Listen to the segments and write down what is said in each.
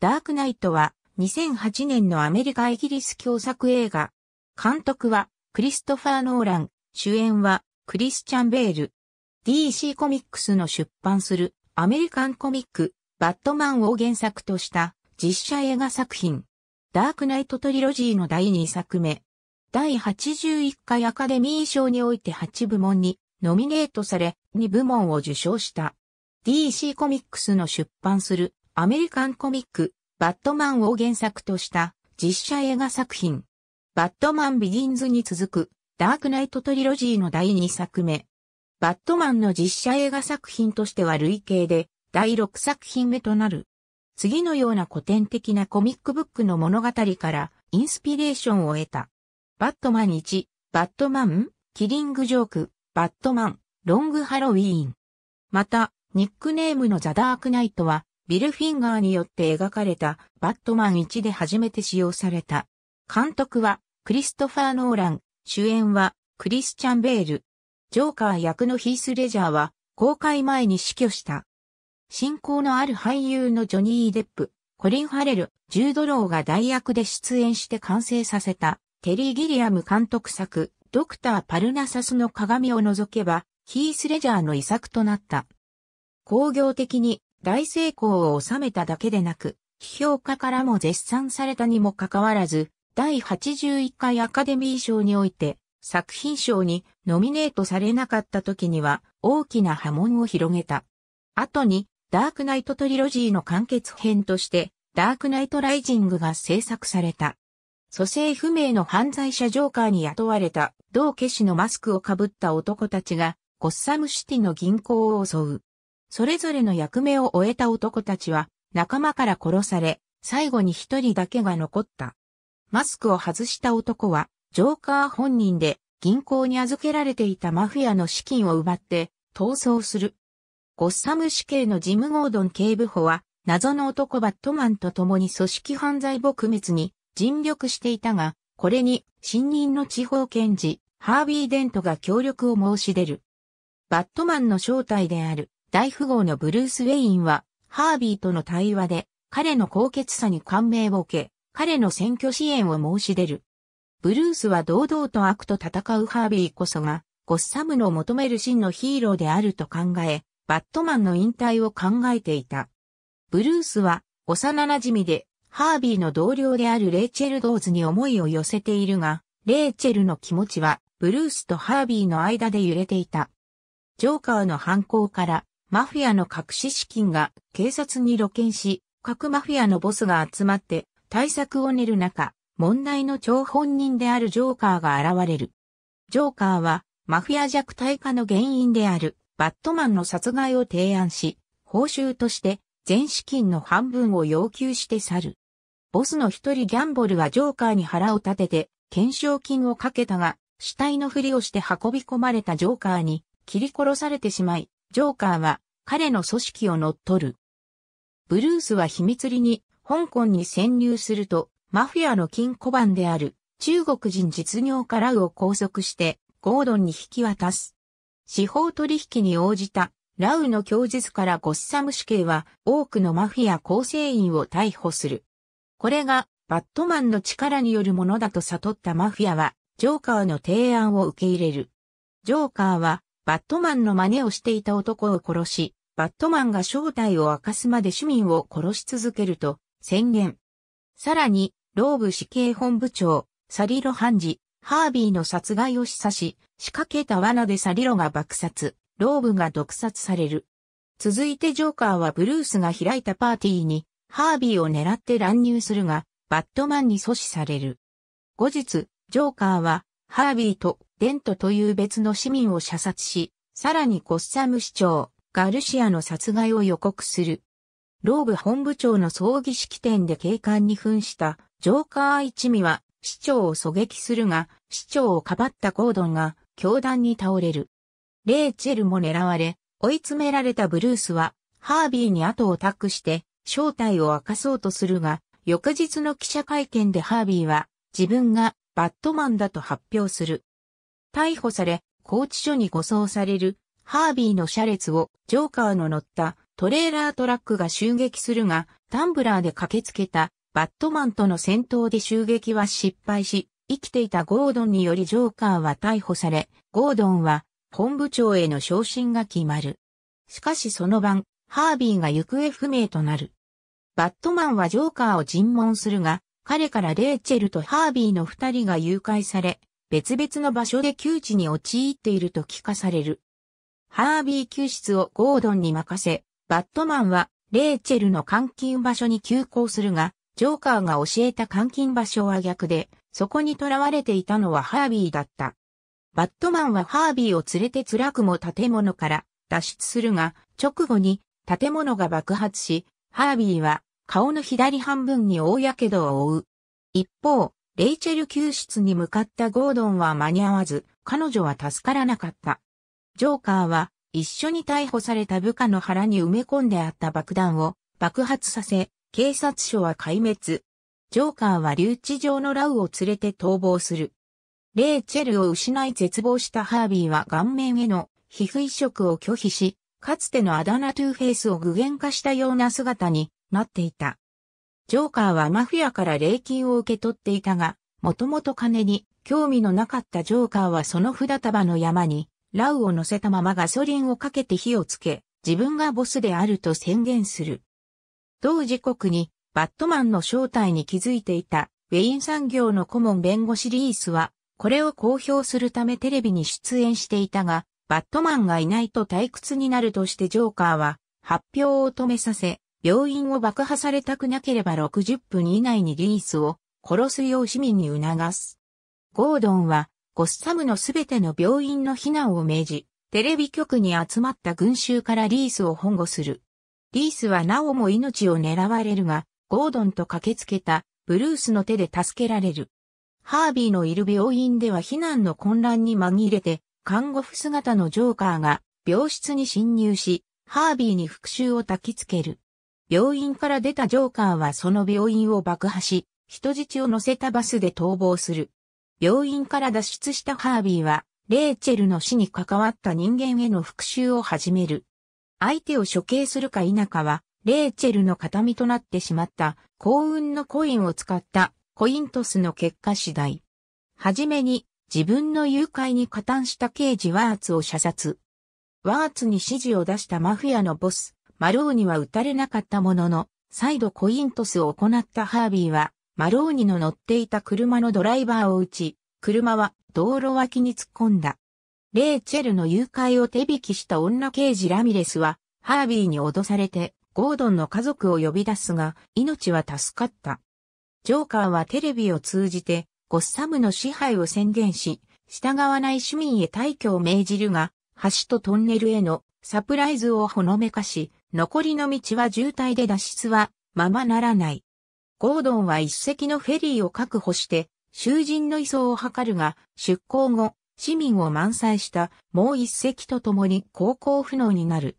ダークナイトは2008年のアメリカイギリス共作映画。監督はクリストファー・ノーラン、主演はクリスチャン・ベール。DC コミックスの出版するアメリカンコミック、バットマンを原作とした実写映画作品。ダークナイトトリロジーの第2作目。第81回アカデミー賞において8部門にノミネートされ、2部門を受賞した。DC コミックスの出版するアメリカンコミック、バットマンを原作とした実写映画作品。バットマンビギンズに続くダークナイトトリロジーの第2作目。バットマンの実写映画作品としては累計で第6作品目となる。次のような古典的なコミックブックの物語からインスピレーションを得た。バットマン1、バットマン、キリングジョーク、バットマン、ロングハロウィーン。また、ニックネームのザ・ダークナイトは、ビル・フィンガーによって描かれたバットマン1で初めて使用された。監督はクリストファー・ノーラン、主演はクリスチャン・ベール。ジョーカー役のヒース・レジャーは公開前に死去した。信仰のある俳優のジョニー・デップ、コリン・ハレル、ジュード・ローが代役で出演して完成させたテリー・ギリアム監督作、ドクター・パルナサスの鏡を除けば、ヒース・レジャーの遺作となった。工業的に大成功を収めただけでなく、批評家からも絶賛されたにもかかわらず、第81回アカデミー賞において、作品賞にノミネートされなかった時には大きな波紋を広げた。後に、ダークナイトトリロジーの完結編として、ダークナイトライジングが制作された。蘇生不明の犯罪者ジョーカーに雇われた、同化死のマスクをかぶった男たちが、ゴッサムシティの銀行を襲う。それぞれの役目を終えた男たちは仲間から殺され、最後に一人だけが残った。マスクを外した男は、ジョーカー本人で銀行に預けられていたマフィアの資金を奪って逃走する。ゴッサム死刑のジム・ゴードン警部補は、謎の男バットマンと共に組織犯罪撲滅に尽力していたが、これに新任の地方検事、ハービー・デントが協力を申し出る。バットマンの正体である大富豪のブルース・ウェインは、ハービーとの対話で、彼の高潔さに感銘を受け、彼の選挙支援を申し出る。ブルースは堂々と悪と戦うハービーこそが、ゴッサムの求める真のヒーローであると考え、バットマンの引退を考えていた。ブルースは、幼馴染で、ハービーの同僚であるレイチェル・ドーズに思いを寄せているが、レイチェルの気持ちは、ブルースとハービーの間で揺れていた。ジョーカーの犯行からマフィアの隠し資金が警察に露見し、各マフィアのボスが集まって対策を練る中、問題の張本人であるジョーカーが現れる。ジョーカーはマフィア弱体化の原因であるバットマンの殺害を提案し、報酬として全資金の半分を要求して去る。ボスの一人ギャンボルはジョーカーに腹を立てて、懸賞金をかけたが、死体のふりをして運び込まれたジョーカーに切り殺されてしまい、ジョーカーは彼の組織を乗っ取る。ブルースは秘密裏に香港に潜入すると、マフィアの金庫番である中国人実業家ラウを拘束してゴードンに引き渡す。司法取引に応じたラウの供述からゴッサム死刑は多くのマフィア構成員を逮捕する。これがバットマンの力によるものだと悟ったマフィアはジョーカーの提案を受け入れる。ジョーカーはバットマンの真似をしていた男を殺し、バットマンが正体を明かすまで市民を殺し続けると宣言。さらに、ローブ死刑本部長、サリロ・判事、ハービーの殺害を示唆し、仕掛けた罠でサリロが爆殺、ローブが毒殺される。続いてジョーカーはブルースが開いたパーティーに、ハービーを狙って乱入するが、バットマンに阻止される。後日、ジョーカーは、ハービーとデントという別の市民を射殺し、さらにゴッサム市長、ガルシアの殺害を予告する。ローブ本部長の葬儀式典で警官に扮したジョーカー一味は市長を狙撃するが、市長をかばったゴードンが教団に倒れる。レイチェルも狙われ、追い詰められたブルースは、ハービーに後を託して正体を明かそうとするが、翌日の記者会見でハービーは自分がバットマンだと発表する。逮捕され、拘置所に護送されるハービーの車列をジョーカーの乗ったトレーラートラックが襲撃するが、タンブラーで駆けつけたバットマンとの戦闘で襲撃は失敗し、生きていたゴードンによりジョーカーは逮捕され、ゴードンは本部長への昇進が決まる。しかしその晩、ハービーが行方不明となる。バットマンはジョーカーを尋問するが、彼からレイチェルとハービーの二人が誘拐され、別々の場所で窮地に陥っていると聞かされる。ハービー救出をゴードンに任せ、バットマンはレーチェルの監禁場所に急行するが、ジョーカーが教えた監禁場所は逆で、そこに囚われていたのはハービーだった。バットマンはハービーを連れて辛くも建物から脱出するが、直後に建物が爆発し、ハービーは顔の左半分に大火傷を負う。一方、レイチェル救出に向かったゴードンは間に合わず、彼女は助からなかった。ジョーカーは一緒に逮捕された部下の腹に埋め込んであった爆弾を爆発させ、警察署は壊滅。ジョーカーは留置場のラウを連れて逃亡する。レイチェルを失い絶望したハービーは顔面への皮膚移植を拒否し、かつてのあだ名トゥーフェイスを具現化したような姿になっていた。ジョーカーはマフィアから礼金を受け取っていたが、もともと金に興味のなかったジョーカーはその札束の山に、ラウを乗せたままガソリンをかけて火をつけ、自分がボスであると宣言する。同時刻に、バットマンの正体に気づいていた、ウェイン産業の顧問弁護士リースは、これを公表するためテレビに出演していたが、バットマンがいないと退屈になるとしてジョーカーは、発表を止めさせ、病院を爆破されたくなければ60分以内にリースを殺すよう市民に促す。ゴードンは、ゴッサムのすべての病院の避難を命じ、テレビ局に集まった群衆からリースを保護する。リースはなおも命を狙われるが、ゴードンと駆けつけたブルースの手で助けられる。ハービーのいる病院では避難の混乱に紛れて、看護婦姿のジョーカーが病室に侵入し、ハービーに復讐を焚きつける。病院から出たジョーカーはその病院を爆破し、人質を乗せたバスで逃亡する。病院から脱出したハービーは、レーチェルの死に関わった人間への復讐を始める。相手を処刑するか否かは、レーチェルの形見となってしまった幸運のコインを使ったコイントスの結果次第。はじめに自分の誘拐に加担した刑事ワーツを射殺。ワーツに指示を出したマフィアのボス、マローニは撃たれなかったものの、再度コイントスを行ったハービーは、マローニの乗っていた車のドライバーを撃ち、車は道路脇に突っ込んだ。レイチェルの誘拐を手引きした女刑事ラミレスは、ハービーに脅されて、ゴードンの家族を呼び出すが、命は助かった。ジョーカーはテレビを通じて、ゴッサムの支配を宣言し、従わない市民へ退去を命じるが、橋とトンネルへのサプライズをほのめかし、残りの道は渋滞で脱出はままならない。ゴードンは一隻のフェリーを確保して、囚人の移送を図るが、出港後、市民を満載したもう一隻と共に航行不能になる。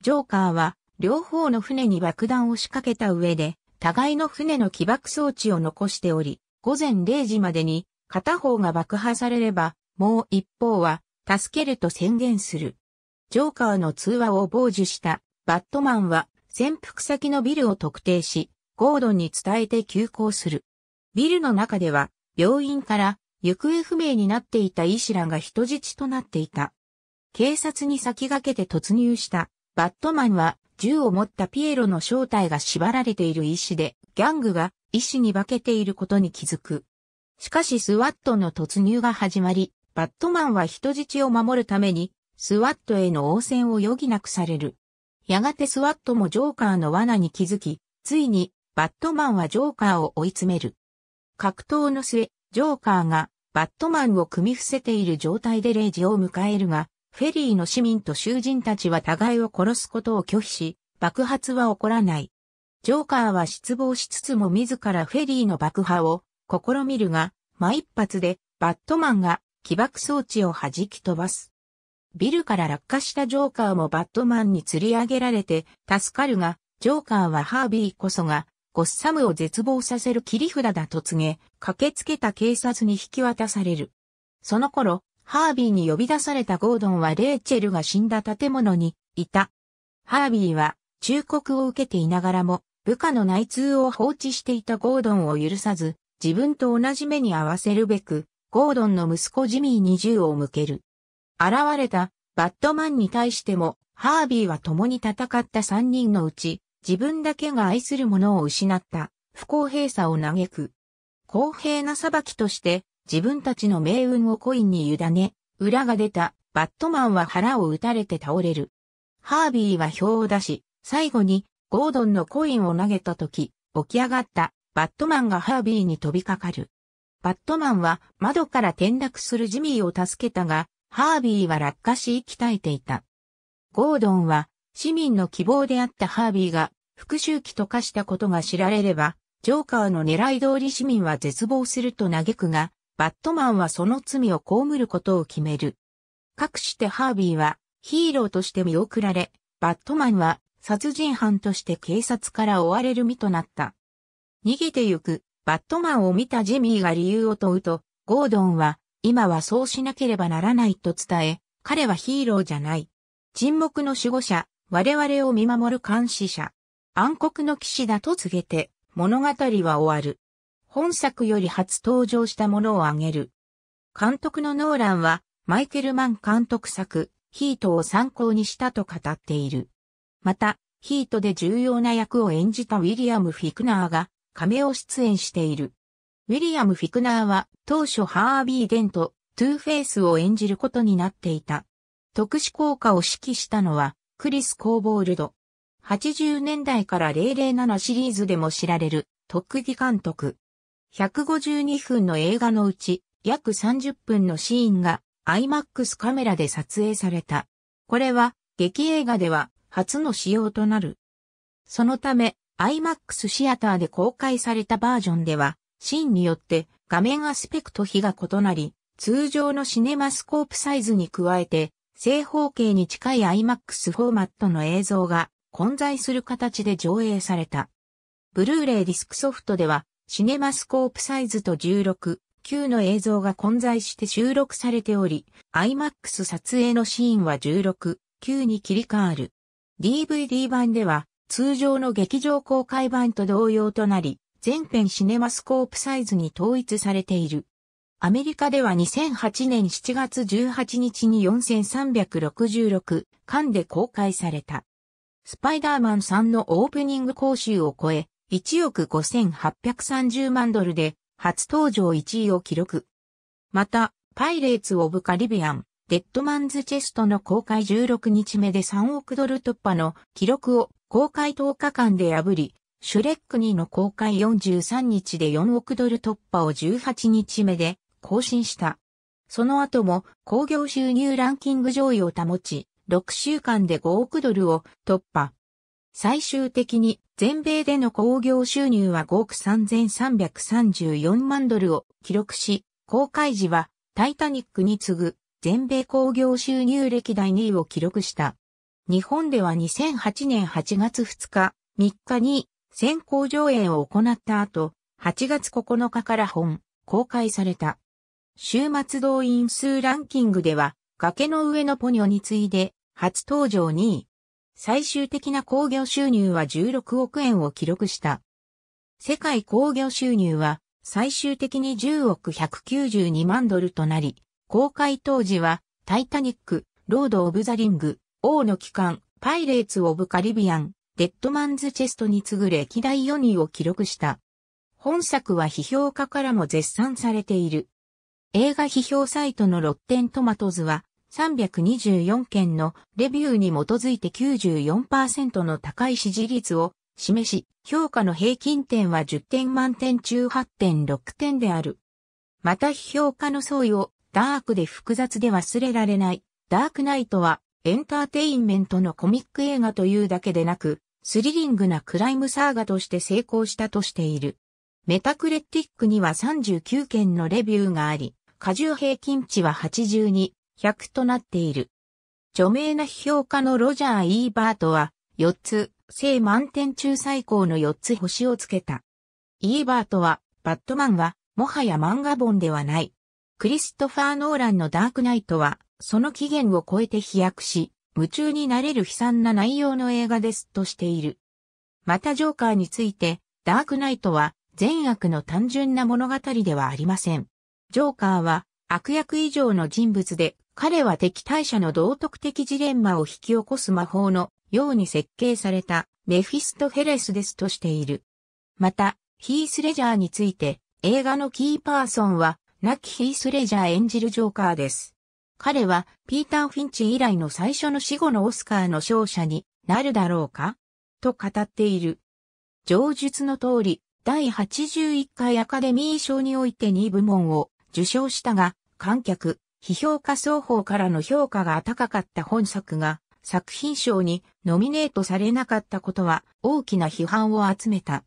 ジョーカーは、両方の船に爆弾を仕掛けた上で、互いの船の起爆装置を残しており、午前0時までに片方が爆破されれば、もう一方は助けると宣言する。ジョーカーの通話を傍受したバットマンは潜伏先のビルを特定し、ゴードンに伝えて急行する。ビルの中では、病院から行方不明になっていた医師らが人質となっていた。警察に先駆けて突入したバットマンは銃を持ったピエロの正体が縛られている医師で、ギャングが医師に化けていることに気づく。しかしスワットの突入が始まり、バットマンは人質を守るために、スワットへの応戦を余儀なくされる。やがてスワットもジョーカーの罠に気づき、ついに、バットマンはジョーカーを追い詰める。格闘の末、ジョーカーが、バットマンを組み伏せている状態でレイジを迎えるが、フェリーの市民と囚人たちは互いを殺すことを拒否し、爆発は起こらない。ジョーカーは失望しつつも自らフェリーの爆破を試みるが、間一発でバットマンが起爆装置を弾き飛ばす。ビルから落下したジョーカーもバットマンに釣り上げられて助かるが、ジョーカーはハービーこそが、ゴッサムを絶望させる切り札だと告げ、駆けつけた警察に引き渡される。その頃、ハービーに呼び出されたゴードンはレイチェルが死んだ建物にいた。ハービーは忠告を受けていながらも部下の内通を放置していたゴードンを許さず自分と同じ目に合わせるべくゴードンの息子ジミーに銃を向ける。現れたバットマンに対しても、ハービーは共に戦った三人のうち、自分だけが愛するものを失った不公平さを嘆く。公平な裁きとして、自分たちの命運をコインに委ね、裏が出たバットマンは腹を打たれて倒れる。ハービーは票を出し、最後にゴードンのコインを投げた時、起き上がったバットマンがハービーに飛びかかる。バットマンは窓から転落するジミーを助けたが、ハービーは落下し生き絶えていた。ゴードンは、市民の希望であったハービーが、復讐期と化したことが知られれば、ジョーカーの狙い通り市民は絶望すると嘆くが、バットマンはその罪を被ることを決める。かくしてハービーは、ヒーローとして見送られ、バットマンは、殺人犯として警察から追われる身となった。逃げてゆく、バットマンを見たジミーが理由を問うと、ゴードンは、今はそうしなければならないと伝え、彼はヒーローじゃない。沈黙の守護者、我々を見守る監視者、暗黒の騎士だと告げて、物語は終わる。本作より初登場したものを挙げる。監督のノーランは、マイケル・マン監督作、ヒートを参考にしたと語っている。また、ヒートで重要な役を演じたウィリアム・フィクナーが、亀を出演している。ウィリアム・フィクナーは当初ハービー・デント、トゥーフェイスを演じることになっていた。特殊効果を指揮したのはクリス・コーボールド。80年代から007シリーズでも知られる特技監督。152分の映画のうち約30分のシーンが IMAX カメラで撮影された。これは劇映画では初の仕様となる。そのため IMAX シアターで公開されたバージョンではシーンによって画面アスペクト比が異なり、通常のシネマスコープサイズに加えて、正方形に近い IMAX フォーマットの映像が混在する形で上映された。ブルーレイディスクソフトでは、シネマスコープサイズと16、9の映像が混在して収録されており、IMAX 撮影のシーンは16、9に切り替わる。DVD 版では、通常の劇場公開版と同様となり、全編シネマスコープサイズに統一されている。アメリカでは2008年7月18日に4366巻で公開された。スパイダーマンさんのオープニング講習を超え、1億5830万ドルで初登場1位を記録。また、パイレーツ・オブ・カリビアン、デッドマンズ・チェストの公開16日目で3億ドル突破の記録を公開10日間で破り、シュレック2の公開43日で4億ドル突破を18日目で更新した。その後も興行収入ランキング上位を保ち、6週間で5億ドルを突破。最終的に全米での興行収入は5億3334万ドルを記録し、公開時はタイタニックに次ぐ全米興行収入歴代2位を記録した。日本では2008年8月2日、3日に先行上映を行った後、8月9日から本、公開された。週末動員数ランキングでは、崖の上のポニョに次いで、初登場2位。最終的な興行収入は16億円を記録した。世界興行収入は、最終的に10億192万ドルとなり、公開当時は、タイタニック、ロード・オブ・ザ・リング、王の帰還、パイレーツ・オブ・カリビアン、デッドマンズチェストに次ぐ歴代4位を記録した。本作は批評家からも絶賛されている。映画批評サイトのロッテントマトズは324件のレビューに基づいて94%の高い支持率を示し、評価の平均点は10点満点中8.6点である。また批評家の相違をダークで複雑で忘れられない。ダークナイトはエンターテインメントのコミック映画というだけでなく、スリリングなクライムサーガとして成功したとしている。メタクレティックには39件のレビューがあり、過重平均値は82、100となっている。著名な批評家のロジャー・イーバートは、4つ、正満点中最高の4つ星をつけた。イーバートは、バットマンは、もはや漫画本ではない。クリストファー・ノーランのダークナイトは、その起源を超えて飛躍し、夢中になれる悲惨な内容の映画ですとしている。またジョーカーについて、ダークナイトは善悪の単純な物語ではありません。ジョーカーは悪役以上の人物で、彼は敵対者の道徳的ジレンマを引き起こす魔法のように設計されたメフィストヘレスですとしている。また、ヒースレジャーについて、映画のキーパーソンは、亡きヒースレジャー演じるジョーカーです。彼はピーター・フィンチ以来の最初の死後のオスカーの勝者になるだろうかと語っている。上述の通り、第81回アカデミー賞において2部門を受賞したが、観客、批評家双方からの評価が高かった本作が作品賞にノミネートされなかったことは大きな批判を集めた。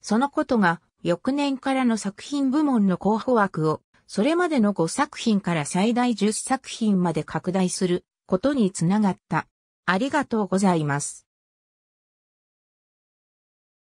そのことが翌年からの作品部門の候補枠をそれまでの5作品から最大10作品まで拡大することにつながった。ありがとうございます。